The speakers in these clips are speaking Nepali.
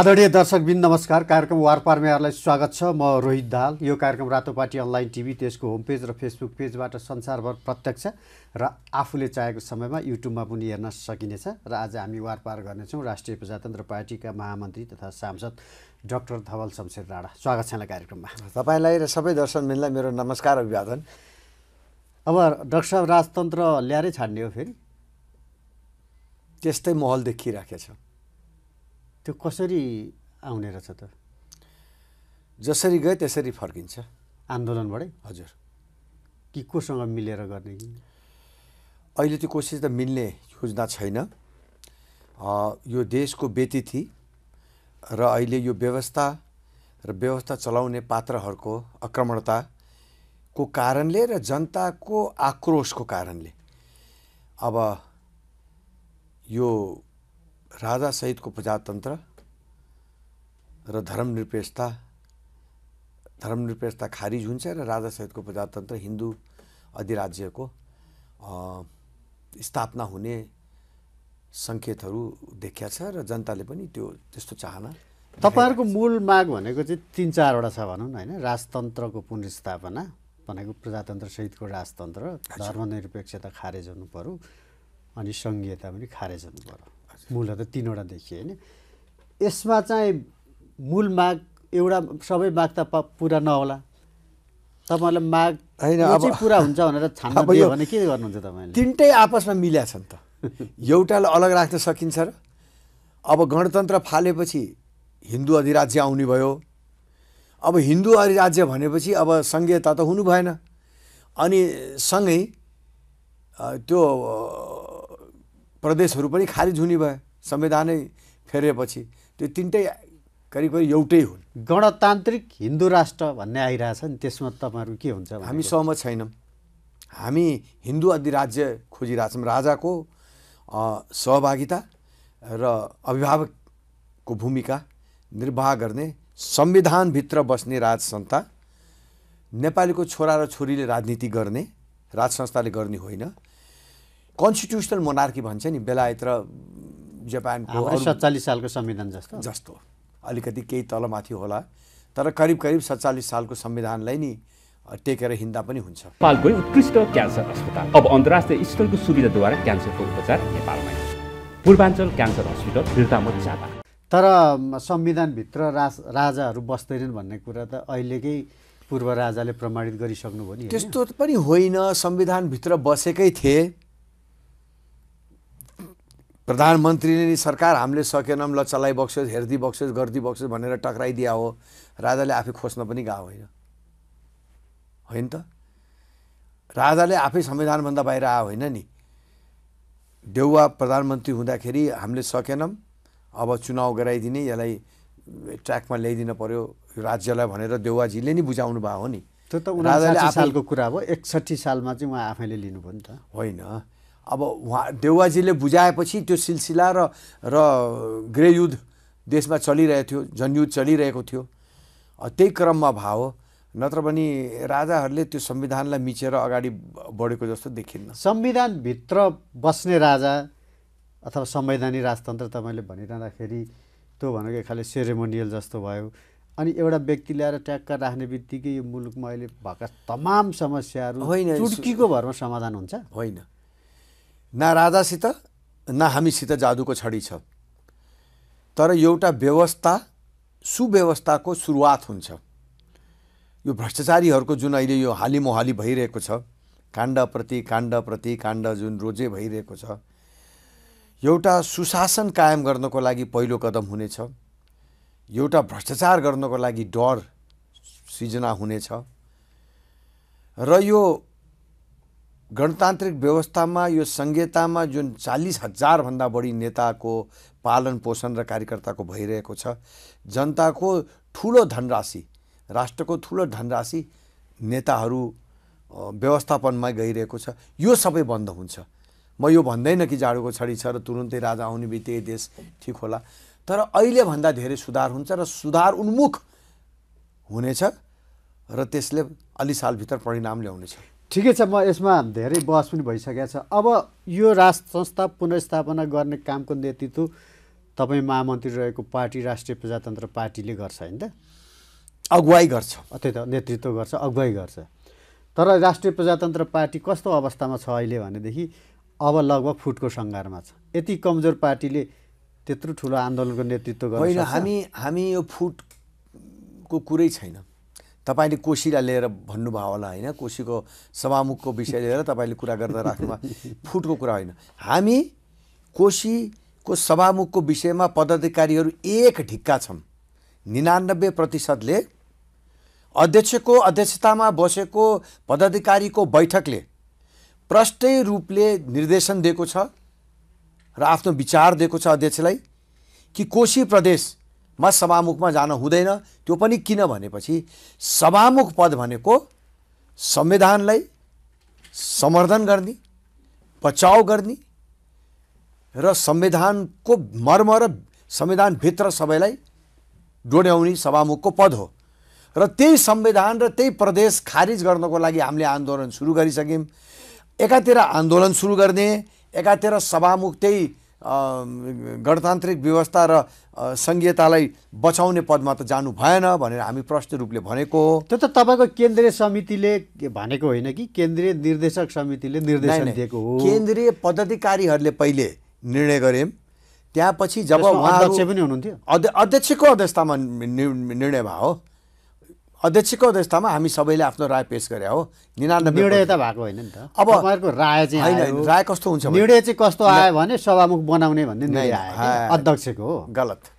आदरणीय दर्शकबिन नमस्कार कार्यक्रम वारपारमा यहाँलाई स्वागत छ म रोहित दाल यो कार्यक्रम रातो अनलाइन टिभी त्यसको होम पेज र फेसबुक पेजबाट संसारभर प्रत्यक्ष र आफूले चाहेको समयमा युट्युबमा पनि हेर्न सकिनेछ र आज हामी वारपार गर्नेछौँ राष्ट्रिय प्रजातन्त्र पार्टीका महामन्त्री तथा सांसद डाक्टर धवल शमशेर राणा स्वागत छ कार्यक्रममा तपाईँलाई र सबै दर्शकबिनलाई मेरो नमस्कार अभिवादन अब डक्टर साहब राजतन्त्र ल्याएरै छाड्ने हो फेरि त्यस्तै महल देखिराखेको छ त्यो कसरी आउने रहेछ त जसरी गए त्यसरी फर्किन्छ आन्दोलनबाटै हजुर कि कोसँग मिलेर गर्ने कि अहिले त्यो कोसिस त मिल्ने योजना छैन यो देशको व्यतिथि र अहिले यो व्यवस्था र व्यवस्था चलाउने पात्रहरूको आक्रमणताको कारणले र जनताको आक्रोशको कारणले अब यो राजासहितको प्रजातन्त्र र धर्मनिरपेक्षता धर्मनिरपेक्षता खारिज हुन्छ र राजासहितको प्रजातन्त्र हिन्दू अधिराज्यको स्थापना हुने सङ्केतहरू देखिया छ र जनताले पनि त्यो त्यस्तो चाहना तपाईँहरूको मूल माग भनेको चाहिँ तिन चारवटा छ भनौँ न होइन राजतन्त्रको पुनर्स्थापना भनेको प्रजातन्त्र सहितको राजतन्त्र धर्मनिरपेक्षता खारेज हुनु पऱ्यो अनि सङ्घीयता पनि खारेज हुनु पऱ्यो मूलहरू त तिनवटा देखियो होइन यसमा चाहिँ मूल माग एउटा सबै माग त पुरा नहोला तपाईँहरूलाई माग होइन अब पुरा हुन्छ भनेर छान्न भने के गर्नुहुन्छ तपाईँले तिनटै आपसमा मिल्या छन् त एउटालाई अलग राख्न सकिन्छ र अब गणतन्त्र फालेपछि हिन्दू अधिराज्य आउने भयो अब हिन्दू अधिराज्य भनेपछि अब सङ्घीयता त हुनु भएन अनि सँगै त्यो प्रदेशहरू पनि खारिज हुने भयो संविधानै फेरेपछि त्यो तिनटै करिब करिब एउटै हुन् गणतान्त्रिक हिन्दू राष्ट्र भन्ने आइरहेछ नि त्यसमा तपाईँहरू के हुन्छ हामी सहमत छैनौँ हामी हिन्दू अधिराज्य खोजिरहेछौँ राजाको सहभागिता र अभिभावकको भूमिका निर्वाह गर्ने संविधानभित्र बस्ने राज संस्था नेपालीको छोरा र छोरीले राजनीति गर्ने राजसंस्थाले गर्ने होइन कन्स्टिट्युसनल मोनार्की भन्छ नि बेलायत र जापानको सत्तालिस सालको संविधान जस्तो जस्तो अलिकति केही तलमाथि होला तर करिब करिब सत्तालिस सालको संविधानलाई नि टेकेर हिँड्दा पनि हुन्छ नेपालकै उत्कृष्ट क्यान्सर अस्पताल अब अन्तर्राष्ट्रिय स्तरको सुविधाद्वारा क्यान्सरको उपचार नेपालमै पूर्वाञ्चल क्यान्सर हस्पिटल बिर्तामत तर संविधानभित्र राज राजाहरू बस्दैनन् भन्ने कुरा त अहिलेकै पूर्व राजाले प्रमाणित गरिसक्नुभयो नि त्यस्तो पनि होइन संविधानभित्र बसेकै थिए प्रधानमन्त्रीले नि सरकार हामीले सकेनौँ ल चलाइ बक्स्योस् हेर्दी बक्स्योस् गर्दी बक्स्योस् भनेर टक्राइदिया हो राजाले आफै खोज्न पनि गएको होइन होइन त राजाले आफै संविधानभन्दा बाहिर आयो होइन नि देउवा प्रधानमन्त्री हुँदाखेरि हामीले सकेनौँ अब चुनाव गराइदिने यसलाई ट्र्याकमा ल्याइदिन पर्यो राज्यलाई भनेर देउवाजीले नि बुझाउनु भएको हो नि त्यो त सालको कुरा हो एकसठी सालमा चाहिँ उहाँ आफैले लिनुभयो नि त होइन अब उहाँ देउवाजीले बुझाएपछि त्यो सिलसिला र र गृहयुद्ध देशमा चलिरहेको थियो जनयुद्ध चलिरहेको थियो त्यही क्रममा भाव नत्र पनि राजाहरूले त्यो संविधानलाई मिचेर अगाडि बढेको जस्तो देखिन्न संविधानभित्र बस्ने राजा अथवा संवैधानिक राजतन्त्र तपाईँले भनिरहँदाखेरि त्यो भनेको खालि सेरेमोनियल जस्तो भयो अनि एउटा व्यक्ति ल्याएर ट्याक्क राख्ने बित्तिकै यो मुलुकमा अहिले भएका तमाम समस्याहरू होइन चुटकीको भरमा समाधान हुन्छ होइन न राजासित न हामीसित जादुको छडी छ तर एउटा व्यवस्था सुव्यवस्थाको सुरुवात हुन्छ यो भ्रष्टाचारीहरूको जुन अहिले यो हालीमोहाली भइरहेको छ काण्डप्रति काण्डप्रति काण्ड जुन रोजे भइरहेको छ एउटा सुशासन कायम गर्नको लागि पहिलो कदम हुनेछ एउटा भ्रष्टाचार गर्नको लागि डर सिर्जना हुनेछ र यो गणतान्त्रिक व्यवस्थामा यो संहितामा जुन चालिस हजारभन्दा बढी नेताको पालन पोषण र कार्यकर्ताको भइरहेको छ जनताको ठुलो धनराशि राष्ट्रको ठुलो धनराशि नेताहरू व्यवस्थापनमा गइरहेको छ यो सबै बन्द हुन्छ म यो भन्दैन कि जाडोको छडी छ र तुरुन्तै राजा आउने बित्तिकै देश ठिक होला तर अहिलेभन्दा धेरै सुधार हुन्छ र सुधार उन्मुख हुनेछ र त्यसले अलि सालभित्र परिणाम ल्याउनेछ ठिकै छ म यसमा धेरै बहस पनि भइसकेको छ अब यो राष्ट्र संस्था पुनर्स्थापना गर्ने कामको नेतृत्व तपाईँ महामन्त्री रहेको पार्टी राष्ट्रिय प्रजातन्त्र पार्टीले गर्छ होइन त अगुवाई गर्छ त्यही त नेतृत्व गर्छ अगुवाई गर्छ तर राष्ट्रिय प्रजातन्त्र पार्टी कस्तो अवस्थामा छ अहिले भनेदेखि अब लगभग फुटको सङ्घारमा छ यति कमजोर पार्टीले त्यत्रो ठुलो आन्दोलनको नेतृत्व गर्छ होइन हामी हामी यो फुटको कुरै छैन तपाईँले कोसीलाई लिएर भन्नुभयो होला होइन कोसीको सभामुखको विषय लिएर तपाईँले कुरा गर्दा राख्नुभयो फुटको कुरा होइन हामी कोसीको सभामुखको विषयमा पदाधिकारीहरू एक ढिक्का छन् निनानब्बे प्रतिशतले अध्यक्षको अध्यक्षतामा बसेको पदाधिकारीको बैठकले प्रष्टै रूपले निर्देशन दिएको छ र आफ्नो विचार दिएको छ अध्यक्षलाई कि कोशी प्रदेश म सभामुखमा जान हुँदैन त्यो पनि किन भनेपछि सभामुख पद भनेको संविधानलाई समर्थन गर्ने बचाउ गर्ने र संविधानको मर्म र संविधानभित्र सबैलाई डोड्याउने सभामुखको पद हो र त्यही संविधान र त्यही प्रदेश खारिज गर्नको लागि हामीले आन्दोलन सुरु गरिसक्यौँ एकातिर आन्दोलन सुरु गर्ने एकातिर सभामुख त्यही गणतान्त्रिक व्यवस्था र सङ्घीयतालाई बचाउने पदमा त जानु भएन भनेर हामी प्रष्ट रूपले भनेको हो त्यो त तपाईँको केन्द्रीय समितिले भनेको होइन कि केन्द्रीय निर्देशक समितिले निर्देशन दिएको हो केन्द्रीय पदाधिकारीहरूले पहिले निर्णय गरे त्यहाँपछि जब उहाँ पनि हुनुहुन्थ्यो अध्यक्षको अध्यक्षतामा निर्णय भयो अध्यक्षको अध्यक्षतामा हामी सबैले आफ्नो राय पेस गरे हो निनानब्बे निर्णय त भएको होइन नि त अब तपाईँहरूको राय चाहिँ होइन राय कस्तो हुन्छ निर्णय चाहिँ कस्तो आयो भने सभामुख बनाउने भन्ने निर्णय अध्यक्षको हो गलत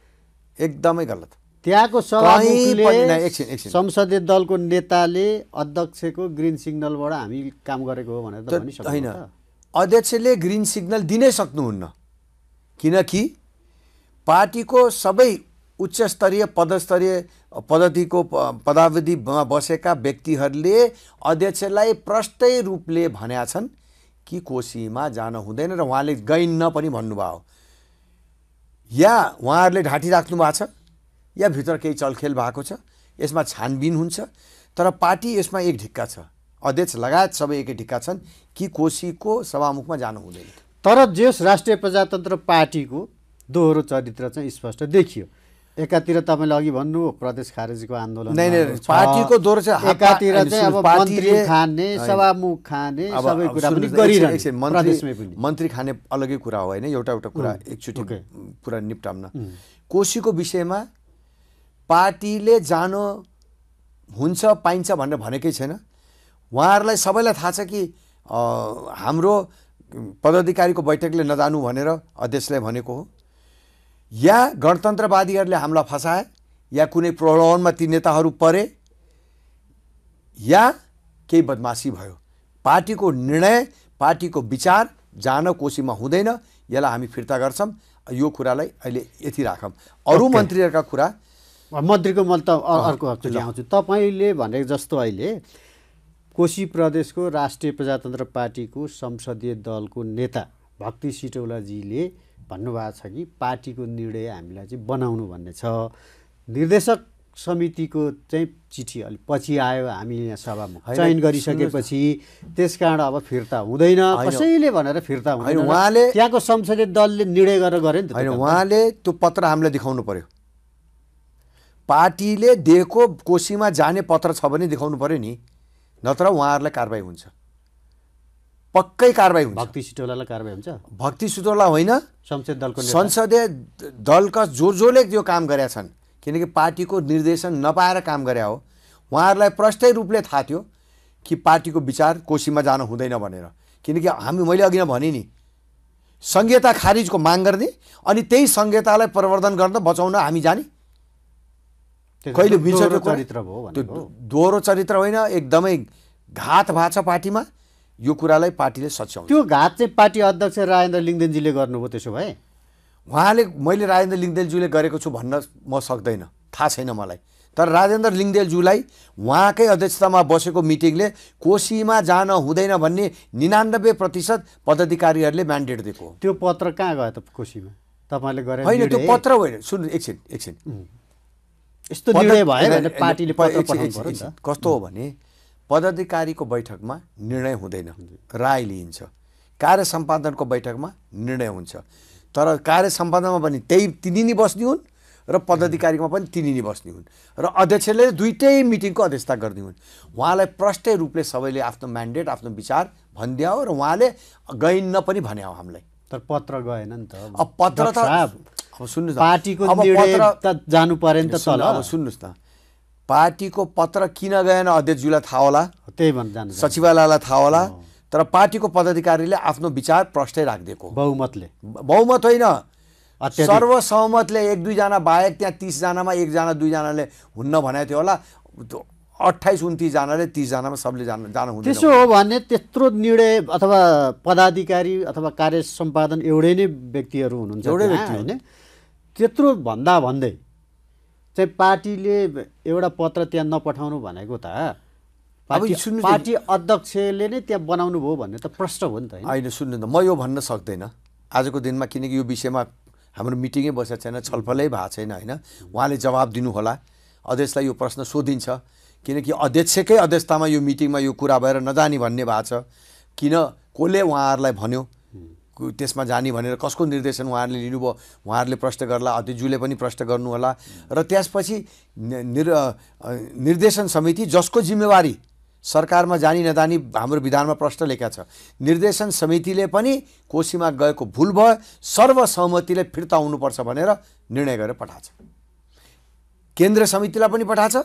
एकदमै गलत त्यहाँको सभामुखले संसदीय दलको नेताले अध्यक्षको ग्रिन सिग्नलबाट हामी काम गरेको हो भनेर होइन अध्यक्षले ग्रिन सिग्नल दिनै सक्नुहुन्न किनकि पार्टीको सबै उच्चस्तरीय पदस्तरीय पद्धतिको पदावधिमा बसेका व्यक्तिहरूले अध्यक्षलाई प्रष्टै रूपले भनेका छन् कि कोसीमा जान हुँदैन र उहाँले गइन्न पनि भन्नुभयो या उहाँहरूले ढाँटी राख्नु भएको छ या भित्र केही चलखेल भएको छ यसमा छानबिन हुन्छ तर पार्टी यसमा एक ढिक्का छ अध्यक्ष लगायत सबै एकै ढिक्का छन् कि कोसीको सभामुखमा जानु हुँदैन तर जेस राष्ट्रिय प्रजातन्त्र पार्टीको दोहोरो चरित्र चाहिँ स्पष्ट देखियो एकातिर तपाईँले अघि भन्नु प्रदेश खारेजीको आन्दोलन पार्टीको चाहिँ मन्त्री खाने सभामुख खाने सबै कुरा पनि मन्त्री मन्त्री खाने अलग्गै कुरा हो होइन एउटा एउटा कुरा एकचोटि कुरा निप्टाउन कोसीको विषयमा पार्टीले जानु हुन्छ पाइन्छ भनेर भनेकै छैन उहाँहरूलाई सबैलाई थाहा छ कि हाम्रो पदाधिकारीको बैठकले नजानु भनेर अध्यक्षलाई भनेको हो या गणतन्त्रवादीहरूले हामीलाई फसाए या कुनै प्रलोभनमा ती नेताहरू परे या केही बदमासी भयो पार्टीको निर्णय पार्टीको विचार जान कोसीमा हुँदैन यसलाई हामी फिर्ता गर्छौँ यो कुरालाई अहिले यति राखौँ अरू okay. मन्त्रीहरूका कुरा मन्त्रीको म त अर्को ल्याउँछु तपाईँले भनेको जस्तो अहिले कोशी प्रदेशको राष्ट्रिय प्रजातन्त्र पार्टीको संसदीय दलको नेता भक्ति सिटौलाजीले भन्नुभएको छ कि पार्टीको निर्णय हामीलाई चाहिँ बनाउनु भन्ने छ निर्देशक समितिको चाहिँ चिठी अलिक पछि आयो हामी यहाँ सभामुख चयन गरिसकेपछि त्यस कारण अब फिर्ता हुँदैन कसैले भनेर फिर्ता हुँदैन उहाँले त्यहाँको संसदीय दलले निर्णय गरेर गरे नि त होइन उहाँले त्यो पत्र हामीलाई देखाउनु पर्यो पार्टीले दिएको कोसीमा जाने पत्र छ भने देखाउनु पर्यो नि नत्र उहाँहरूलाई कारवाही हुन्छ पक्कै कारवाही हुन्छ भक्ति सिटौलालाई कारवाही हुन्छ भक्ति सिटोला होइन संसदीय दलको संसदीय दलका जो जोले त्यो काम गरेका छन् किनकि पार्टीको निर्देशन नपाएर काम गरे हो उहाँहरूलाई प्रष्टै रूपले थाहा थियो कि पार्टीको विचार कोसीमा जानु हुँदैन भनेर किनकि हामी मैले अघि नै भने नि संहिता खारिजको माग गर्ने अनि त्यही संहितालाई प्रवर्धन गर्न बचाउन हामी जाने कहिले चरित्र भयो त्यो दोहोरो चरित्र होइन एकदमै घात भएको छ पार्टीमा यो कुरालाई पार्टीले सच्याउँछ त्यो घात चाहिँ पार्टी अध्यक्ष राजेन्द्र लिङ्गदेनजीले गर्नुभयो त्यसो भए उहाँले मैले राजेन्द्र लिङ्गदेलज्यूले गरेको छु भन्न म सक्दैन थाहा छैन मलाई तर राजेन्द्र लिङ्गदेलज्यूलाई उहाँकै अध्यक्षतामा बसेको मिटिङले कोसीमा जान हुँदैन भन्ने निनानब्बे प्रतिशत पदाधिकारीहरूले म्यान्डेट दिएको त्यो पत्र कहाँ गयो त कोसीमा तपाईँले गरे होइन त्यो पत्र होइन सुन एकछिन एकछिन यस्तो निर्णय भयो पार्टीले कस्तो हो भने पदाधिकारीको बैठकमा निर्णय हुँदैन राय लिइन्छ कार्य सम्पादनको बैठकमा निर्णय हुन्छ तर कार्य सम्पादनमा पनि त्यही तिनी नै बस्ने हुन् र पदाधिकारीमा पनि तिनी नै बस्ने हुन् र अध्यक्षले दुइटै मिटिङको अध्यक्षता गर्ने हुन् उहाँलाई प्रष्टै रूपले सबैले आफ्नो म्यान्डेट आफ्नो विचार भनिदियो र उहाँले गइन्न पनि भन्यो हामीलाई तर पत्र गएन नि त अब पत्र त अब सुन्नुहोस् पार्टीको जानु पर्यो नि त अब सुन्नुहोस् न पार्टीको पत्र किन गएन अध्यक्षज्यूलाई थाहा होला त्यही भन्नु भन्न सचिवालयलाई थाहा होला तर पार्टीको पदाधिकारीले आफ्नो विचार प्रष्टै राखिदिएको बहुमतले बहुमत होइन सर्वसहमतले एक दुईजना बाहेक त्यहाँ तिसजनामा एकजना दुईजनाले हुन्न भनेको थियो होला अठाइस उन्तिसजनाले तिसजनामा सबले जान जानु हुँदैन त्यसो हो भने त्यत्रो निर्णय अथवा पदाधिकारी अथवा कार्य सम्पादन एउटै नै व्यक्तिहरू हुनुहुन्छ एउटै व्यक्ति होइन त्यत्रो भन्दा भन्दै चाहिँ पार्टीले एउटा पत्र त्यहाँ नपठाउनु भनेको त पार्टी पार्टी अध्यक्षले नै त्यहाँ बनाउनु भयो भन्ने त प्रश्न हो नि त होइन सुन्नु त म यो भन्न सक्दैन आजको दिनमा किनकि यो विषयमा हाम्रो मिटिङै बसेको छैन छलफलै भएको छैन होइन उहाँले जवाब दिनुहोला अध्यक्षलाई यो प्रश्न सोधिन्छ किनकि अध्यक्षकै अध्यक्षतामा यो मिटिङमा यो कुरा भएर नजाने भन्ने भएको छ किन कसले उहाँहरूलाई भन्यो त्यसमा जाने भनेर कसको निर्देशन उहाँहरूले लिनुभयो उहाँहरूले प्रश्न गर्ला अतिज्यूले पनि प्रश्न गर्नुहोला र त्यसपछि निर् निर्देशन समिति जसको जिम्मेवारी सरकारमा जानी नजानी हाम्रो विधानमा प्रश्न लेखा छ निर्देशन समितिले पनि कोसीमा गएको भुल भयो सर्वसहमतिले फिर्ता हुनुपर्छ भनेर निर्णय गरेर पठाएको छ केन्द्र समितिलाई पनि पठाएको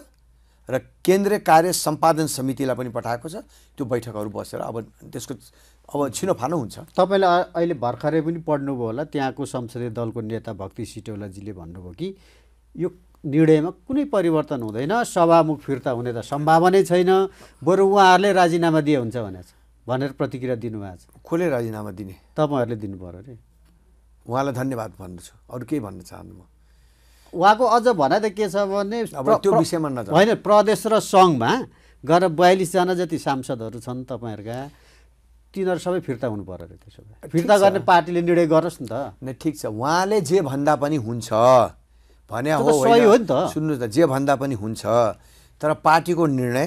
र केन्द्रीय कार्य सम्पादन समितिलाई पनि पठाएको छ त्यो बैठकहरू बसेर अब त्यसको अब छिनोफानो हुन्छ तपाईँलाई अहिले भर्खरै पनि पढ्नुभयो होला त्यहाँको संसदीय दलको नेता भक्ति सिटौलाजीले भन्नुभयो कि यो निर्णयमा कुनै परिवर्तन हुँदैन सभामुख फिर्ता हुने त सम्भावनै छैन बरु उहाँहरूले राजीनामा दिए हुन्छ भनेर भनेर प्रतिक्रिया दिनुभएको छ कसले राजीनामा दिने तपाईँहरूले दिनु पऱ्यो अरे उहाँलाई धन्यवाद भन्नु छु अरू केही भन्न चाहन्छु म उहाँको अझ भनाइ त के छ भने त्यो विषयमा होइन प्रदेश र सङ्घमा गएर बयालिसजना जति सांसदहरू छन् तपाईँहरूका तिनीहरू सबै फिर्ता हुनु पऱ्यो अरे त्यसो भए फिर्ता गर्ने पार्टीले निर्णय गरोस् नि त ठिक छ उहाँले जे भन्दा पनि हुन्छ भने हो नि त सुन्नु त जे भन्दा पनि हुन्छ तर पार्टीको निर्णय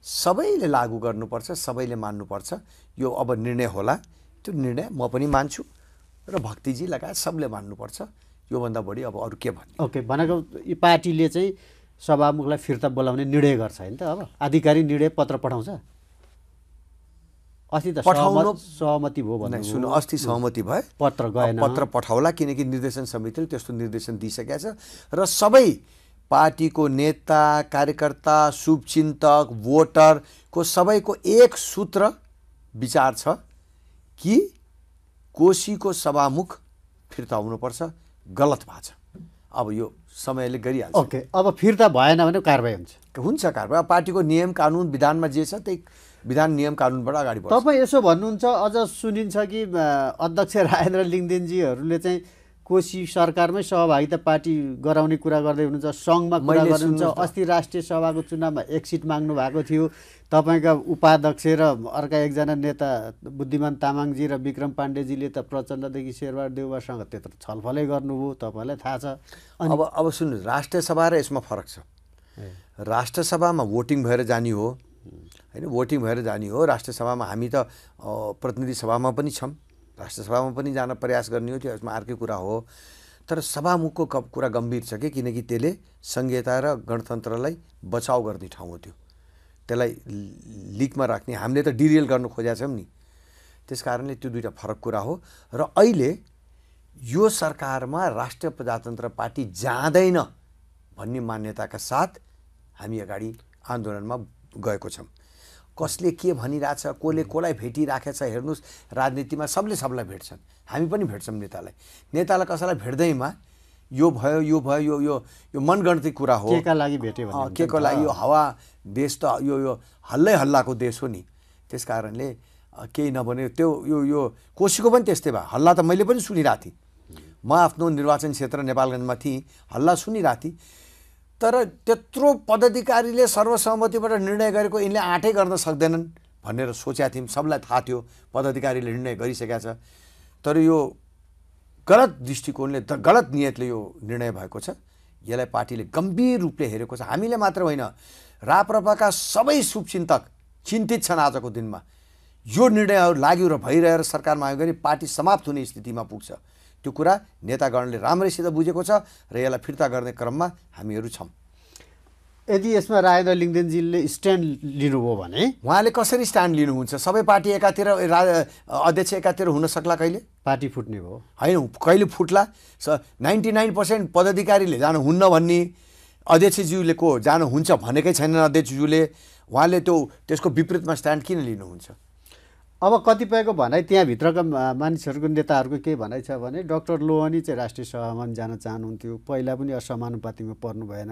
सबैले लागू गर्नुपर्छ सबैले मान्नुपर्छ यो अब निर्णय होला त्यो निर्णय म पनि मान्छु र भक्तिजी लगायत सबले मान्नुपर्छ योभन्दा बढी अब अरू के भन्ने ओके भनेको यो पार्टीले चाहिँ सभामुखलाई फिर्ता बोलाउने निर्णय गर्छ होइन त अब आधिकारिक निर्णय पत्र पठाउँछ अस्ति त सहमति भयो भने सुन अस्ति सहमति भयो पत्र गए पत्र पठाउला किनकि निर्देशन समितिले त्यस्तो निर्देशन दिइसकेको छ र सबै पार्टीको नेता कार्यकर्ता शुभचिन्तक भोटरको सबैको एक सूत्र विचार छ कि कोशीको सभामुख फिर्ता हुनुपर्छ गलत भएको छ अब यो समयले गरिहाल्छ ओके अब फिर्ता भएन भने कारवाही हुन्छ हुन्छ कारवाही पार्टीको नियम कानुन विधानमा जे छ त्यही विधान नियम कानुनबाट अगाडि बढ्छ तपाईँ यसो भन्नुहुन्छ अझ सुनिन्छ कि अध्यक्ष राजेन्द्र लिङ्गदेनजीहरूले चाहिँ कोशी सरकारमै सहभागिता पार्टी गराउने कुरा गर्दै हुनुहुन्छ सङ्घमा कुरा गर्नुहुन्छ अस्ति राष्ट्रिय सभाको चुनावमा एक सिट माग्नु भएको थियो तपाईँका उपाध्यक्ष र अर्का एकजना नेता बुद्धिमान तामाङजी र विक्रम पाण्डेजीले त प्रचण्डदेखि शेरबार देउवासँग त्यत्रो छलफलै गर्नुभयो तपाईँलाई थाहा छ अब अब सुन्नु राष्ट्रिय सभा र यसमा फरक छ राष्ट्र सभामा भोटिङ भएर जाने हो होइन भोटिङ भएर जाने हो राष्ट्रसभामा हामी त प्रतिनिधि सभामा पनि छौँ राष्ट्रसभामा पनि जान प्रयास गर्ने हो त्यो यसमा अर्कै कुरा हो तर सभामुखको क कुरा गम्भीर छ कि किनकि त्यसले सङ्घीयता र गणतन्त्रलाई बचाउ गर्ने ठाउँ हो त्यो त्यसलाई लिकमा राख्ने हामीले त डिरियल गर्नु खोजेका छौँ नि त्यस कारणले त्यो दुइटा फरक कुरा हो र अहिले यो सरकारमा राष्ट्रिय प्रजातन्त्र पार्टी जाँदैन भन्ने मान्यताका साथ हामी अगाडि आन्दोलनमा गएको छौँ कसले के भनिरहेछ कसले कसलाई भेटिराखेछ हेर्नुहोस् राजनीतिमा सबले सबलाई भेट्छन् हामी पनि भेट्छौँ नेतालाई नेतालाई कसैलाई भेट्दैमा यो भयो यो भयो यो यो यो मनगणती कुरा हो केका लागि भेट्यो के को लागि यो हावा देश त यो यो हल्लै हल्लाको देश हो नि त्यस कारणले केही नभने त्यो यो यो कोसीको पनि त्यस्तै भयो हल्ला त मैले पनि सुनिरहेको थिएँ म आफ्नो निर्वाचन क्षेत्र नेपालगञ्जमा थिएँ हल्ला सुनिरहेको थिएँ तर त्यत्रो पदाधिकारीले सर्वसहमतिबाट निर्णय गरेको यिनले आँटै गर्न सक्दैनन् भनेर सोचेका थियौँ सबलाई थाहा थियो पदाधिकारीले निर्णय गरिसकेका छ तर यो गलत दृष्टिकोणले गलत नियतले यो निर्णय भएको छ यसलाई पार्टीले गम्भीर रूपले हेरेको छ हामीले मात्र होइन राप्रपाका सबै शुभचिन्तक चिन्तित छन् आजको दिनमा यो निर्णयहरू लाग्यो र भइरहेर सरकारमा आयो भने पार्टी समाप्त हुने स्थितिमा पुग्छ त्यो कुरा नेतागणले राम्रैसित बुझेको छ र यसलाई फिर्ता गर्ने क्रममा हामीहरू छौँ यदि यसमा राजेन्द्र लिङ्गदेनजीले स्ट्यान्ड लिनुभयो भने उहाँले कसरी स्ट्यान्ड लिनुहुन्छ सबै पार्टी एकातिर रा अध्यक्ष एकातिर हुन सक्ला कहिले पार्टी फुट्ने भयो होइन कहिले फुट्ला स नाइन्टी नाइन पर्सेन्ट पदाधिकारीले जानुहुन्न भन्ने अध्यक्षज्यूले को जानुहुन्छ भनेकै छैनन् अध्यक्षज्यूले उहाँले त्यो त्यसको विपरीतमा स्ट्यान्ड किन लिनुहुन्छ अब कतिपयको भनाइ त्यहाँभित्रका मानिसहरूको नेताहरूको के भनाइ छ भने डक्टर लोहनी चाहिँ राष्ट्रिय सभामा जान चाहनुहुन्थ्यो पहिला पनि असमानुपातिमा पर्नु भएन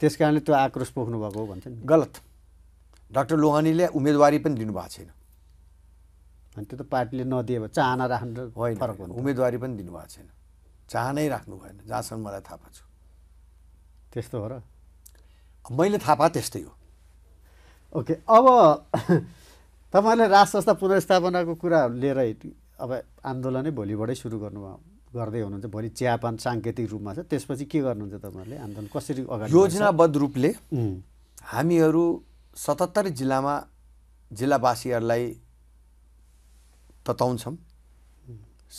त्यस कारणले त्यो आक्रोश पोख्नुभएको भएको भन्छ नि गलत डाक्टर लोहनीले उम्मेदवारी पनि दिनुभएको छैन अनि त्यो त पार्टीले नदिए भए चाहना राख्नु होइन फरक हुन्छ उम्मेदवारी पनि दिनुभएको छैन चाहनै राख्नु भएन जहाँसम्म मलाई थाहा छ त्यस्तो हो र मैले थाहा पाएँ त्यस्तै हो ओके अब तपाईँहरूले राज संस्था पुनर्स्थापनाको कुरा लिएर अब आन्दोलनै भोलिबाटै सुरु गर्नु गर्दै हुनुहुन्छ भोलि चियापान साङ्केतिक रूपमा छ त्यसपछि के गर्नुहुन्छ तपाईँहरूले आन्दोलन कसरी अगाडि योजनाबद्ध रूपले हामीहरू सतहत्तर जिल्लामा जिल्लावासीहरूलाई तताउँछौँ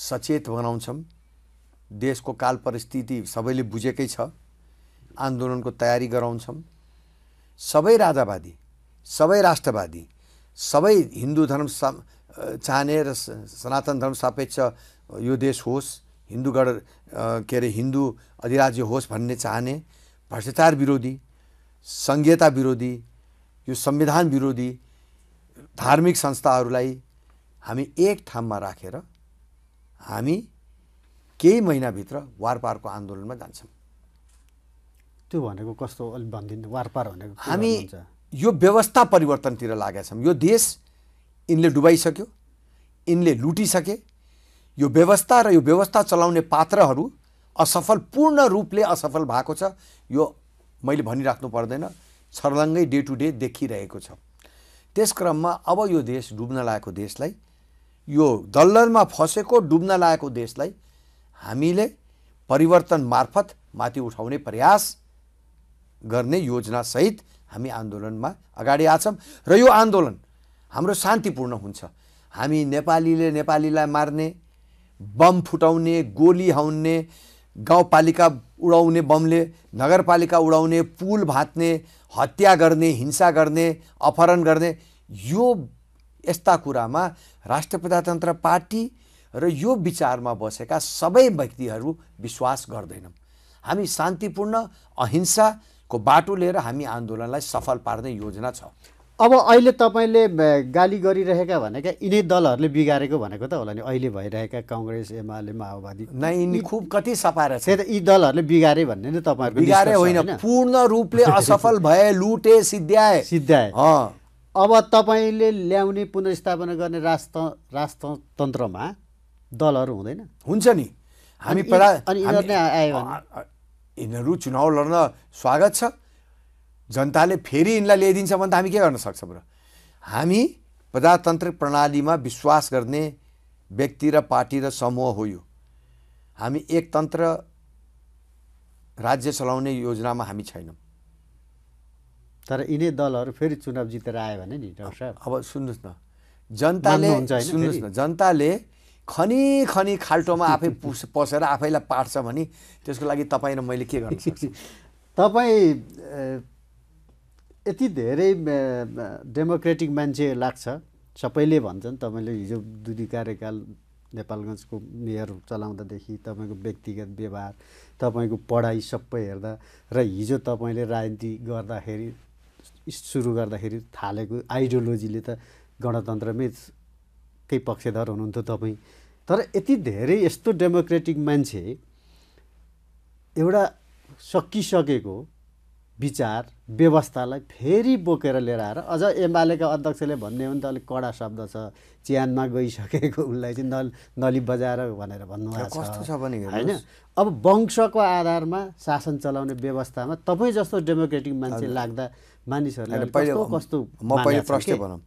सचेत बनाउँछौँ देशको काल परिस्थिति सबैले बुझेकै छ आन्दोलनको तयारी गराउँछौँ सबै राजावादी सबै राष्ट्रवादी सबै हिन्दू धर्म चाहने र सनातन धर्म सापेक्ष यो देश होस् हिन्दू के अरे हिन्दू अधिराज्य होस् भन्ने चाहने भ्रष्टाचार विरोधी सङ्घीयता विरोधी यो संविधान विरोधी धार्मिक संस्थाहरूलाई हामी एक ठाउँमा राखेर हामी केही महिनाभित्र वारपारको आन्दोलनमा जान्छौँ त्यो भनेको कस्तो अलिक भनिदिनु वारपार भनेको हामी यो व्यवस्था परिवर्तनतिर लागेका छौँ यो देश यिनले डुबाइसक्यो यिनले लुटिसके यो व्यवस्था र यो व्यवस्था चलाउने पात्रहरू असफल पूर्ण रूपले असफल भएको छ यो मैले भनिराख्नु पर्दैन छर्लङ्गै डे टु डे देखिरहेको छ त्यस क्रममा अब यो देश डुब्न लागेको देशलाई यो दल्लरमा फसेको डुब्न लागेको देशलाई हामीले परिवर्तन मार्फत माथि उठाउने प्रयास गर्ने योजनासहित हामी आन्दोलनमा अगाडि आछौँ र यो आन्दोलन हाम्रो शान्तिपूर्ण हुन्छ हामी नेपालीले नेपालीलाई मार्ने बम फुटाउने गोली हाउने गाउँपालिका उडाउने बमले नगरपालिका उडाउने पुल भात्ने हत्या गर्ने हिंसा गर्ने अपहरण गर्ने यो यस्ता कुरामा राष्ट्रिय प्रजातन्त्र पार्टी र यो विचारमा बसेका सबै व्यक्तिहरू विश्वास गर्दैनौँ हामी शान्तिपूर्ण अहिंसा को बाटो लिएर हामी आन्दोलनलाई सफल पार्ने योजना छ अब अहिले तपाईँले गाली गरिरहेका भनेका यिनै दलहरूले बिगारेको भनेको त होला नि अहिले भइरहेका कङ्ग्रेस एमाले माओवादी नै यिनी खुब कति सपाएर छ यी दलहरूले बिगारे भन्ने नै तपाईँहरू बिगारे होइन पूर्ण रूपले असफल भए लुटे सिद्ध्याए सिद्ध्याए अब तपाईँले ल्याउने पुनर्स्थापना गर्ने राष्ट्र राजतन्त्रमा दलहरू हुँदैन हुन्छ नि हामी अनि यिनीहरू चुनाव लड्न स्वागत छ जनताले फेरि यिनलाई ल्याइदिन्छ भने त हामी के गर्न सक्छौँ र हामी प्रजातान्त्रिक प्रणालीमा विश्वास गर्ने व्यक्ति र पार्टी र समूह हो यो हामी एकतन्त्र राज्य चलाउने योजनामा हामी छैनौँ तर यिनै दलहरू फेरि चुनाव जितेर आयो भने नि डाक्टर साहब अब सुन्नुहोस् न जनताले सुन्नुहोस् न जनताले खनी खनी खाल्टोमा आफै पुस पसेर आफैलाई पाट्छ भने त्यसको लागि तपाईँ र मैले के गर्नु तपाईँ यति धेरै डेमोक्रेटिक मान्छे लाग्छ सबैले भन्छन् तपाईँले हिजो दुई कार्यकाल नेपालगञ्जको मेयर चलाउँदादेखि तपाईँको व्यक्तिगत व्यवहार तपाईँको पढाइ सबै हेर्दा र हिजो तपाईँले राजनीति गर्दाखेरि सुरु गर्दाखेरि थालेको आइडियोलोजीले त गणतन्त्रमै कै पक्षधार हुनुहुन्थ्यो तपाईँ तर यति धेरै यस्तो डेमोक्रेटिक मान्छे एउटा सकिसकेको विचार व्यवस्थालाई फेरि बोकेर लिएर आएर अझ एमालेका अध्यक्षले भन्ने हो नि त अलिक कडा शब्द छ च्यानमा गइसकेको उसलाई चाहिँ नल नली बजाएर भनेर भन्नुभएको छ होइन अब वंशको आधारमा शासन चलाउने व्यवस्थामा तपाईँ जस्तो डेमोक्रेटिक मान्छे लाग्दा मानिसहरूलाई पहिले कस्तो म पहिले प्रश्न भनौँ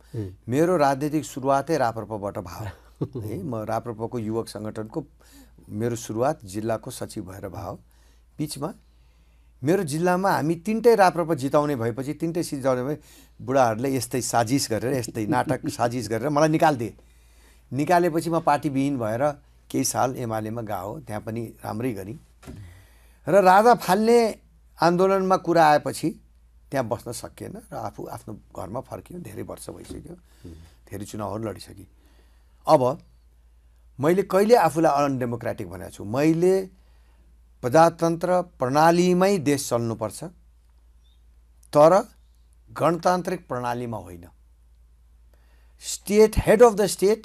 मेरो राजनीतिक सुरुवातै राप्रपाबाट भयो है म राप्रपाको युवक सङ्गठनको मेरो सुरुवात जिल्लाको सचिव भएर भयो बिचमा मेरो जिल्लामा हामी तिनटै राप्रपा जिताउने भएपछि तिनटै सिट जिताउने भए बुढाहरूले यस्तै साजिस गरेर यस्तै नाटक साजिस गरेर मलाई निकालिदिए निकालेपछि म पार्टीविहीन भएर केही साल एमालेमा गाओ त्यहाँ पनि राम्रै गरेँ र राजा फाल्ने आन्दोलनमा कुरा आएपछि त्यहाँ बस्न सकिएन र आफू आफ्नो घरमा फर्कियो धेरै वर्ष भइसक्यो धेरै चुनावहरू लडिसकेँ अब मैले कहिले आफूलाई अनडेमोक्रेटिक भनेको छु मैले प्रजातन्त्र प्रणालीमै देश चल्नुपर्छ तर गणतान्त्रिक प्रणालीमा होइन state head of the state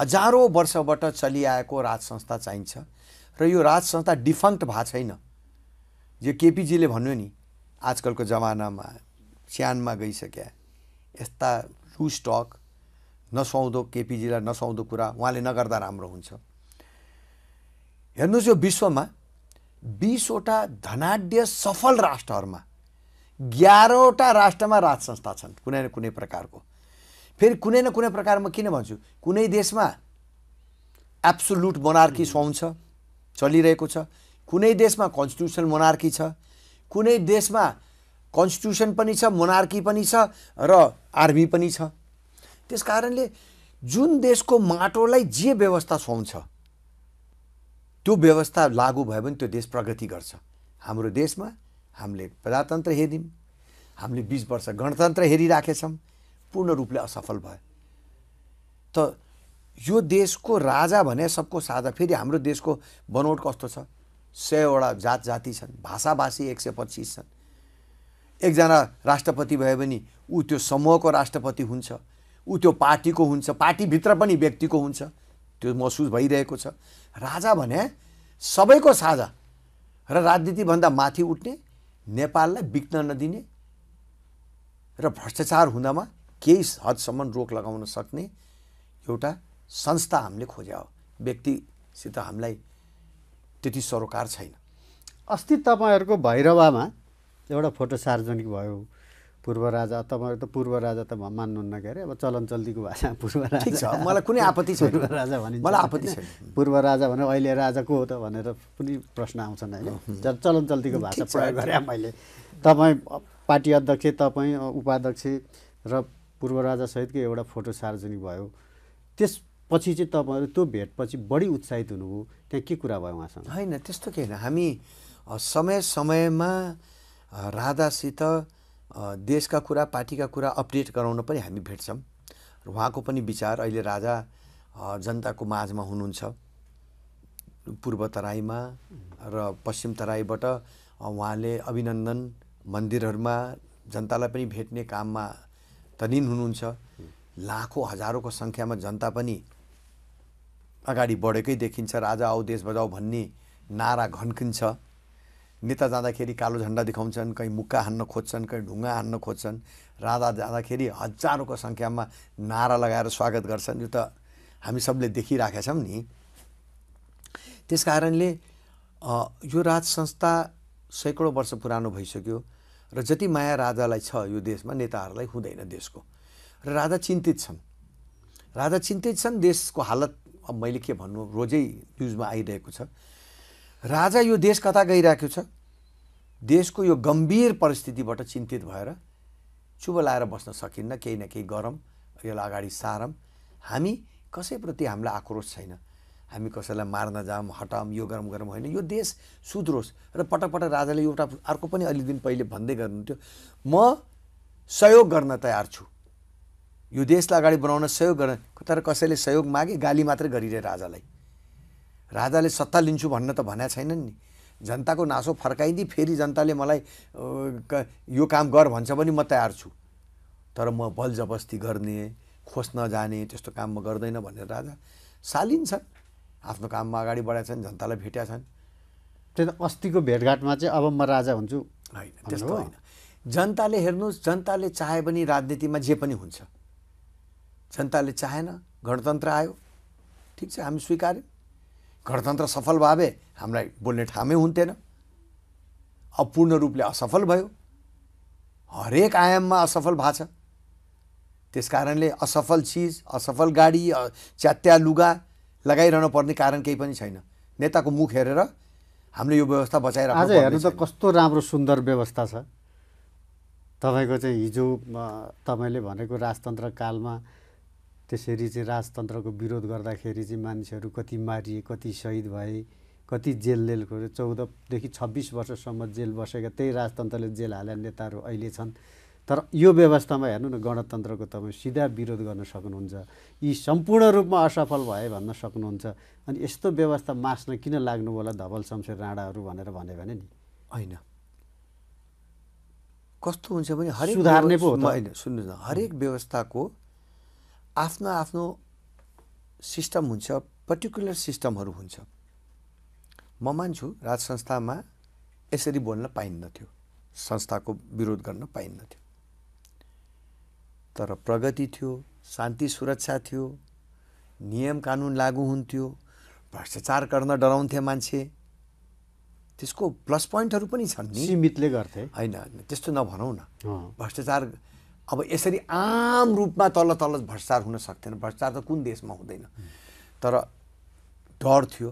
हजारौँ वर्षबाट चलिआएको राज संस्था चाहिन्छ र यो राज संस्था डिफङ्क्ट भएको छैन यो केपिजीले भन्यो नि आजकलको जमानामा स्यानमा गइसक्या यस्ता लु स्टक नसुहाउँदो केपिजीलाई नसुहाउँदो कुरा उहाँले नगर्दा राम्रो हुन्छ हेर्नुहोस् यो विश्वमा बिसवटा धनाढ्य सफल राष्ट्रहरूमा ग्यारवटा राष्ट्रमा राज संस्था छन् कुनै न कुनै प्रकारको फेरि कुनै न कुनै प्रकारमा किन भन्छु कुनै देशमा एब्सोल्युट मोनार्की सुहाउँछ चलिरहेको छ कुनै देशमा कन्स्टिट्युसनल मोनार्की छ कुनै देशमा कन्स्टिट्युसन पनि छ मोनार्की पनि छ र आर्मी पनि छ त्यस कारणले जुन देशको माटोलाई जे व्यवस्था सुहाउँछ त्यो व्यवस्था लागु भयो भने त्यो देश प्रगति गर्छ हाम्रो देशमा हामीले प्रजातन्त्र हेऱ्यौँ हामीले बिस वर्ष गणतन्त्र हेरिराखेछौँ पूर्ण रूपले असफल भयो त यो देशको राजा भने सबको साझा फेरि हाम्रो देशको बनोट कस्तो छ सयवटा जात जाति छन् भाषाभाषी एक सय पच्चिस छन् एकजना राष्ट्रपति भए पनि ऊ त्यो समूहको राष्ट्रपति हुन्छ ऊ त्यो पार्टीको हुन्छ पार्टीभित्र पनि व्यक्तिको हुन्छ त्यो महसुस भइरहेको छ राजा भने सबैको साझा र राजनीतिभन्दा माथि उठ्ने नेपाललाई बिक्न नदिने र भ्रष्टाचार हुँदामा केही हदसम्म रोक लगाउन सक्ने एउटा संस्था हामीले खोज्या हो व्यक्तिसित हामीलाई त्यति सरोकार छैन अस्ति तपाईँहरूको भैरवामा एउटा फोटो सार्वजनिक भयो पूर्व राजा तपाईँहरू त पूर्व राजा त मान्नुहुन्न के अरे अब चलन चल्तीको भाषा पूर्व राजा मलाई कुनै आपत्ति छ पूर्व राजा भने मलाई आपत्ति छैन पूर्व राजा भनेर अहिले राजा को हो त भनेर पनि प्रश्न आउँछन् होइन चलन चल्तीको भाषा प्रयोग गरेँ मैले तपाईँ पार्टी अध्यक्ष तपाईँ उपाध्यक्ष र पूर्व राजासहितको एउटा फोटो सार्वजनिक भयो त्यस पछि चाहिँ तपाईँहरू त्यो भेटपछि बढी उत्साहित हुनुभयो त्यहाँ के कुरा भयो उहाँसँग होइन त्यस्तो केही होइन हामी समय समयमा राधासित देशका कुरा पार्टीका कुरा अपडेट गराउन पनि हामी भेट्छौँ उहाँको पनि विचार अहिले राजा जनताको माझमा हुनुहुन्छ पूर्व तराईमा र पश्चिम तराईबाट उहाँले अभिनन्दन मन्दिरहरूमा जनतालाई पनि भेट्ने काममा तनिन हुनुहुन्छ लाखौँ हजारौँको सङ्ख्यामा जनता पनि अगाडि बढेकै देखिन्छ राजा आऊ देश बजाऊ भन्ने नारा घन्किन्छ नेता जाँदाखेरि कालो झन्डा देखाउँछन् कहीँ मुक्का हान्न खोज्छन् कहीँ ढुङ्गा हान्न खोज्छन् राजा जाँदाखेरि हजारौँको सङ्ख्यामा नारा लगाएर स्वागत गर्छन् यो त हामी सबले देखिराखेका छौँ नि त्यस कारणले यो राज संस्था सैकडौँ वर्ष पुरानो भइसक्यो र जति माया राजालाई छ यो देशमा नेताहरूलाई हुँदैन देशको र राजा चिन्तित छन् राजा चिन्तित छन् देशको हालत अब मैले के भन्नु रोजै न्युजमा आइरहेको छ राजा यो देश कता गइरहेको छ देशको यो गम्भीर परिस्थितिबाट चिन्तित भएर चुब लाएर बस्न सकिन्न केही न केही गरम यसलाई अगाडि सारौँ हामी कसैप्रति हामीलाई आक्रोश छैन हामी कसैलाई मार्न जाऊँ हटाऊँ यो गरम गरम होइन यो देश सुध्रोस् र पटक पटक राजाले एउटा अर्को पनि अलि दिन पहिले भन्दै गर्नुहुन्थ्यो म सहयोग गर्न तयार छु यो देशलाई अगाडि बनाउन सहयोग गर्न तर कसैले सहयोग मागे गाली मात्रै गरिरहे राजालाई राजाले सत्ता लिन्छु भन्न त भनेका छैनन् नि जनताको नासो फर्काइदिए फेरि जनताले मलाई यो काम गर भन्छ भने म तयार छु तर म बल बलजबस्ती गर्ने खोज्न जाने त्यस्तो काम म गर्दैन भनेर राजा सालिन्छन् आफ्नो काममा अगाडि बढाएको छन् जनतालाई भेट्या छन् त्यही त अस्तिको भेटघाटमा चाहिँ अब म राजा हुन्छु होइन त्यस्तो होइन जनताले हेर्नुहोस् जनताले चाहे पनि राजनीतिमा जे पनि हुन्छ जनताले चाहेन गणतन्त्र आयो ठिक छ हामी स्वीकार्यौँ गणतन्त्र सफल भए हामीलाई बोल्ने ठामै हुन्थेन अपूर्ण रूपले असफल भयो हरेक आयाममा असफल भएको छ त्यस कारणले असफल चिज असफल गाडी च्यात्या लुगा लगाइरहनु पर्ने कारण केही पनि छैन नेताको मुख हेरेर हामीले यो व्यवस्था बचाइरहेको आज हेर्नु त कस्तो राम्रो सुन्दर व्यवस्था छ तपाईँको चाहिँ हिजो तपाईँले भनेको राजतन्त्र कालमा त्यसरी चाहिँ राजतन्त्रको विरोध गर्दाखेरि चाहिँ मानिसहरू कति मारिए कति सहिद भए कति जेल खोज्यो चौधदेखि छब्बिस वर्षसम्म जेल बसेका त्यही राजतन्त्रले जेल हालेका नेताहरू अहिले छन् तर यो व्यवस्थामा हेर्नु न गणतन्त्रको तपाईँ सिधा विरोध गर्न सक्नुहुन्छ यी सम्पूर्ण रूपमा असफल भए भन्न सक्नुहुन्छ अनि यस्तो व्यवस्था मास्न किन लाग्नु होला धवल शमशेर राणाहरू भनेर भन्यो भने नि होइन कस्तो हुन्छ भने हरेक सुधार्ने पो होइन सुन्नु न हरेक व्यवस्थाको आफ्नो आफ्नो सिस्टम हुन्छ पर्टिकुलर सिस्टमहरू हुन्छ म मान्छु राज संस्थामा यसरी बोल्न पाइन्नथ्यो संस्थाको विरोध गर्न पाइन्न थियो तर प्रगति थियो शान्ति सुरक्षा थियो नियम कानुन लागु हुन्थ्यो भ्रष्टाचार गर्न डराउँथे मान्छे त्यसको प्लस पोइन्टहरू पनि छन् नि सीमितले गर्थे होइन त्यस्तो नभनौ न भ्रष्टाचार अब यसरी आम रूपमा तल तल भ्रष्टाचार हुन सक्थेन भ्रष्टाचार त कुन देशमा हुँदैन तर डर थियो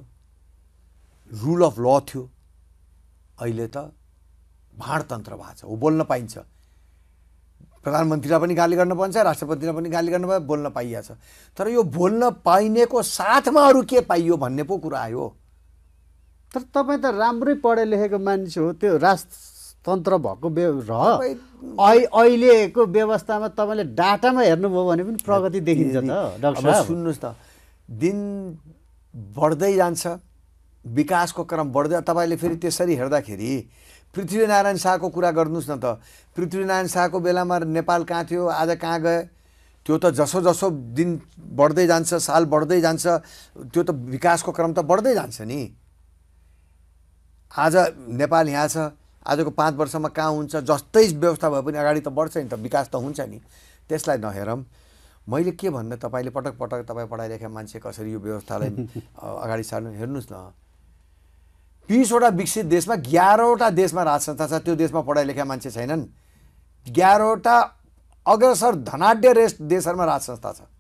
रुल अफ ल थियो अहिले त भाँडतन्त्र भएको छ ऊ बोल्न पाइन्छ प्रधानमन्त्रीलाई पनि गाली गर्न पाइन्छ राष्ट्रपतिलाई पनि गाली गर्न पाइन्छ बोल्न छ तर यो बोल्न पाइनेको साथमा अरू के पाइयो भन्ने पो कुरा आयो तर तपाईँ त राम्रै पढे लेखेको मान्छे हो त्यो राष्ट्र तन्त्र भएको र अहिलेको व्यवस्थामा तपाईँले डाटामा हेर्नुभयो भने पनि प्रगति देखिन्छ त डाक्टर सुन्नुहोस् त दिन बढ्दै जान्छ विकासको क्रम बढ्दै तपाईँले फेरि त्यसरी हेर्दाखेरि पृथ्वीनारायण शाहको कुरा गर्नुहोस् न त पृथ्वीनारायण शाहको बेलामा नेपाल कहाँ थियो आज कहाँ गए त्यो त जसो जसो दिन बढ्दै जान्छ साल बढ्दै जान्छ त्यो त विकासको क्रम त बढ्दै जान्छ नि आज नेपाल यहाँ छ आजको पाँच वर्षमा कहाँ हुन्छ जस्तै व्यवस्था भए पनि अगाडि त बढ्छ नि त विकास त हुन्छ नि त्यसलाई नहेरौँ मैले के भन्दा तपाईँले पटक पटक तपाईँ पढाइ मान्छे कसरी यो व्यवस्थालाई अगाडि सार्नु हेर्नुहोस् न बिसवटा विकसित देशमा ग्यारवटा देशमा राज संस्था छ त्यो देशमा पढाइ लेखा मान्छे छैनन् ग्यारवटा अग्रसर धनाढ्य रेस्ट देशहरूमा राज संस्था छ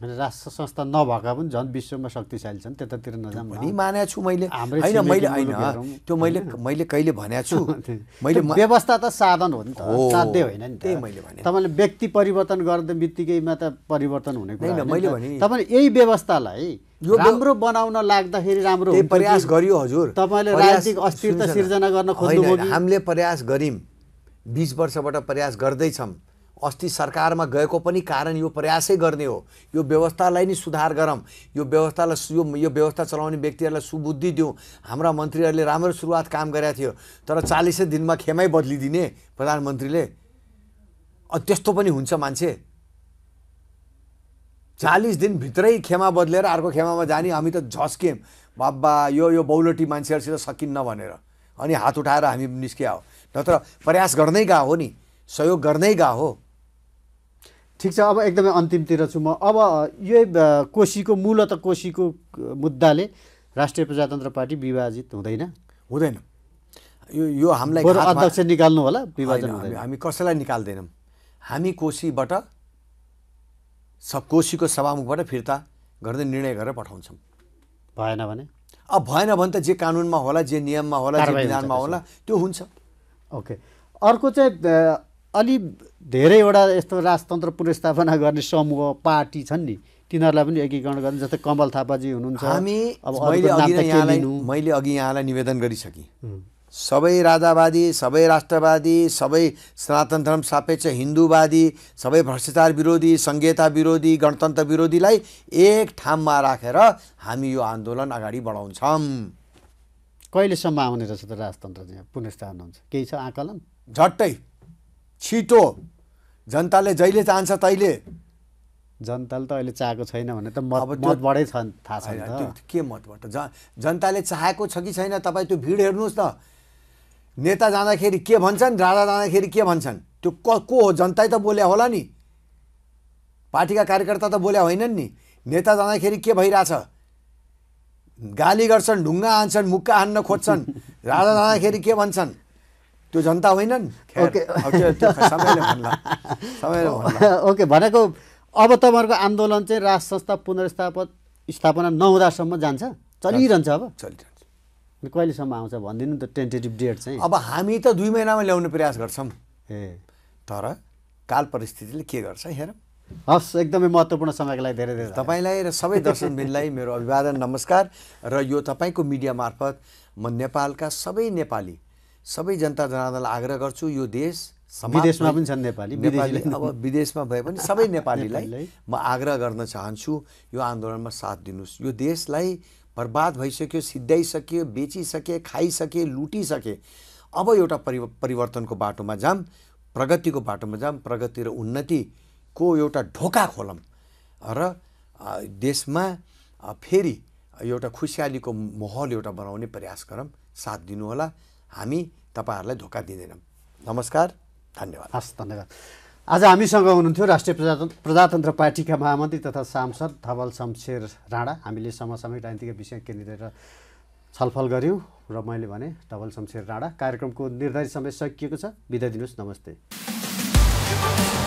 राष्ट्र संस्था नभएका पनि झन् विश्वमा शक्तिशाली छन् त्यतातिर नजाउँ भनी मानेको छु मैले होइन मैले होइन त्यो मैले मैले कहिले भनेको छु मैले व्यवस्था त साधन हो नि त साध्य होइन नि त्यही मैले भने तपाईँले व्यक्ति परिवर्तन गर्ने बित्तिकैमा त परिवर्तन हुने कुरा मैले भने तपाईँले यही व्यवस्थालाई यो राम्रो बनाउन लाग्दाखेरि राम्रो प्रयास गरियो हजुर तपाईँले राजनीतिक अस्थिरता सिर्जना गर्न खोज्नु हामीले प्रयास गऱ्यौँ बिस वर्षबाट प्रयास गर्दैछौँ अस्ति सरकारमा गएको पनि कारण यो प्रयासै गर्ने हो यो व्यवस्थालाई नै सुधार गरौँ यो व्यवस्थालाई यो यो व्यवस्था चलाउने व्यक्तिहरूलाई सुबुद्धि दिउँ हाम्रा मन्त्रीहरूले राम्रो सुरुवात काम गरेका थियो तर चालिसै दिनमा खेमै बदलिदिने प्रधानमन्त्रीले त्यस्तो पनि हुन्छ मान्छे चालिस दिनभित्रै खेमा बदलेर अर्को खेमामा जाने हामी त झस्क्यौँ बाबा यो यो बौलटी मान्छेहरूसित सकिन्न भनेर अनि हात उठाएर हामी निस्किया हो नत्र प्रयास गर्नै गएको हो नि सहयोग गर्नै गएको हो ठिक छ अब एकदमै अन्तिमतिर छु म अब यो कोशीको मूलत कोशीको मुद्दाले राष्ट्रिय प्रजातन्त्र पार्टी विभाजित हुँदैन हुँदैन यो यो हामीलाई अध्यक्ष निकाल्नु होला विभाजन हामी कसैलाई निकाल्दैनौँ हामी कोशीबाट सब कोशीको सभामुखबाट फिर्ता गर्दै निर्णय गरेर पठाउँछौँ भएन भने अब भएन भने त जे कानुनमा होला जे नियममा होला जे विधानमा होला त्यो हुन्छ ओके अर्को चाहिँ अलि धेरैवटा यस्तो राजतन्त्र पुनर्स्थापना गर्ने समूह पार्टी छन् नि तिनीहरूलाई पनि एकीकरण गर्ने जस्तै कमल थापाजी हुनुहुन्छ हामी अब मैले अघि यहाँलाई निवेदन गरिसकेँ सबै राजावादी सबै राष्ट्रवादी सबै सनातन धर्म सापेक्ष हिन्दूवादी सबै भ्रष्टाचार विरोधी सङ्घीयता विरोधी गणतन्त्र विरोधीलाई एक ठाउँमा राखेर हामी यो आन्दोलन अगाडि बढाउँछौँ कहिलेसम्म आउने रहेछ त राजतन्त्र पुनर्स्थापना हुन्छ केही छ आकलन झट्टै छिटो जनताले जहिले चाहन्छ तैले जनताले त अहिले चाहेको छैन भने त मतबाटै छन् थाहा छैन के मतबाट ज जनताले चाहेको छ कि छैन तपाईँ त्यो भिड हेर्नुहोस् त नेता जाँदाखेरि के भन्छन् राजा जाँदाखेरि के भन्छन् त्यो क को हो जनतै त बोल्या होला नि पार्टीका कार्यकर्ता त बोल्या होइनन् नि नेता जाँदाखेरि के भइरहेछ गाली गर्छन् ढुङ्गा हान्छन् मुक्का हान्न खोज्छन् राजा जाँदाखेरि के भन्छन् त्यो जनता होइनन् ओके भनेको अब तपाईँहरूको आन्दोलन चाहिँ राज संस्था पुनर्स्थापन स्थापना नहुँदासम्म जान्छ चलिरहन्छ अब चलिरहन्छ कहिलेसम्म आउँछ भनिदिनु त टेन्टेटिभ डेट चाहिँ अब हामी त दुई महिनामा ल्याउने प्रयास गर्छौँ ए तर काल परिस्थितिले के गर्छ हेरौँ हस् एकदमै महत्त्वपूर्ण समयको लागि धेरै धेरै तपाईँलाई र सबै दर्शनबिनलाई मेरो अभिवादन नमस्कार र यो तपाईँको मिडिया मार्फत म नेपालका सबै नेपाली सबै जनता जनतालाई आग्रह गर्छु यो देश विदेशमा पनि छन् नेपाली नेपाली अब विदेशमा भए पनि सबै नेपालीलाई म आग्रह गर्न चाहन्छु यो आन्दोलनमा साथ दिनुहोस् यो देशलाई बर्बाद भइसक्यो सिद्ध्याइसक्यो बेचिसके खाइसके लुटिसके अब एउटा परि परिवर्तनको बाटोमा जाम प्रगतिको बाटोमा जाम प्रगति र उन्नतिको एउटा ढोका खोलौँ र देशमा फेरि एउटा खुसियालीको माहौल एउटा बनाउने प्रयास गरौँ साथ दिनुहोला हामी तपाईँहरूलाई धोका दिँदैनौँ नमस्कार धन्यवाद हस् धन्यवाद आज हामीसँग हुनुहुन्थ्यो राष्ट्रिय प्रजातन्त्र प्रजातन्त्र पार्टीका महामन्त्री तथा सांसद धवल शमशेर राणा हामीले समसामयिक राजनीतिक विषय केन्द्रित छलफल गऱ्यौँ र मैले भने धवल शमशेर राणा कार्यक्रमको निर्धारित समय सकिएको छ बिदा दिनुहोस् नमस्ते